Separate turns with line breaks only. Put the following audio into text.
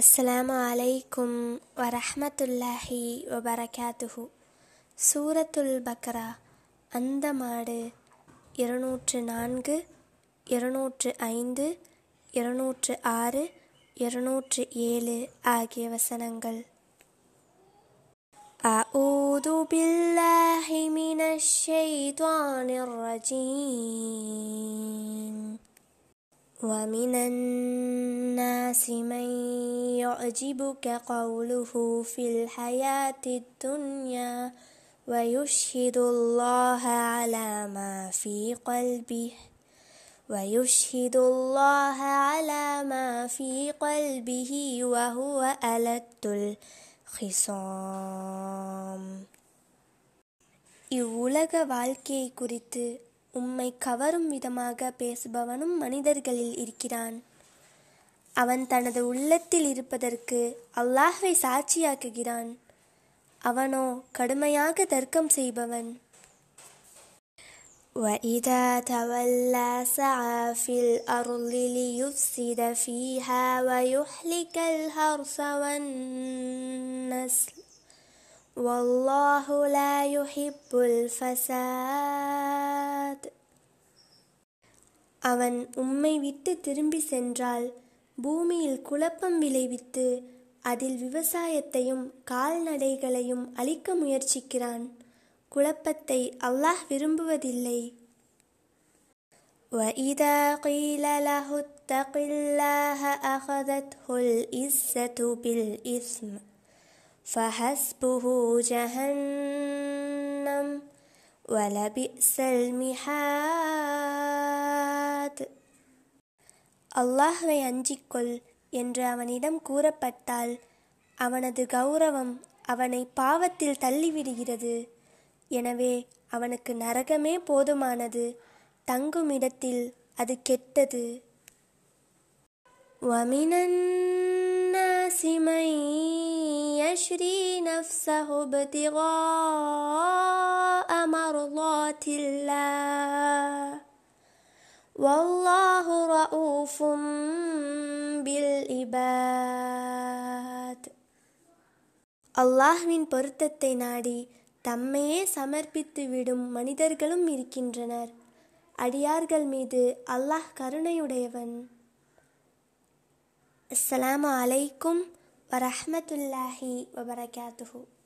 அஸ்லாம் அலைக்கும் வரஹமத்துல்லாஹி வபரகாத்துஹு சூரத்துல் பக்ரா அந்த மாடு இருநூற்று நான்கு இருநூற்று ஐந்து இருநூற்று ஆறு இருநூற்று ஏழு ஆகிய வசனங்கள் أعوذ بالله من الشيطان الرجيم ومن الناس من يعجبك قوله في الحياة الدنيا ويشهد الله على ما في قلبه ويشهد الله على ما في قلبه وهو ألد الخصام இவ்வுலக வாழ்க்கையை குறித்து உம்மை கவரும் விதமாக பேசுபவனும் மனிதர்களில் இருக்கிறான் அவன் தனது உள்ளத்தில் இருப்பதற்கு அல்லாஹை சாட்சியாக்குகிறான் அவனோ கடுமையாக தர்க்கம் செய்பவன் وَإِذَا تَوَلَّى سَعَى فِي الْأَرْضِ لِيُفْسِدَ فِيهَا وَيُهْلِكَ الْحَرْثَ وَالنَّسْلَ والله لا يحب الفساد அவன் உம்மை விட்டு திரும்பி சென்றால் பூமியில் குழப்பம் விளைவித்து அதில் விவசாயத்தையும் கால்நடைகளையும் அழிக்க முயற்சிக்கிறான் குழப்பத்தை அல்லாஹ் விரும்புவதில்லை وإذا فحسبه جهنم ولبئس المحاد அல்லாஹுவை அஞ்சிக்கொள் என்று அவனிடம் கூறப்பட்டால் அவனது கௌரவம் அவனை பாவத்தில் தள்ளிவிடுகிறது எனவே அவனுக்கு நரகமே போதுமானது தங்கும் இடத்தில் அது கெட்டது வமினன் சிமை تشري نفسه ابتغاء مرضات الله والله رؤوف بالعباد அல்லாஹ்வின் பொருத்தத்தை நாடி தம்மையே சமர்ப்பித்து விடும் மனிதர்களும் இருக்கின்றனர் அடியார்கள் மீது அல்லாஹ் கருணையுடையவன் அஸ்ஸலாமு அலைக்கும் ورحمة الله وبركاته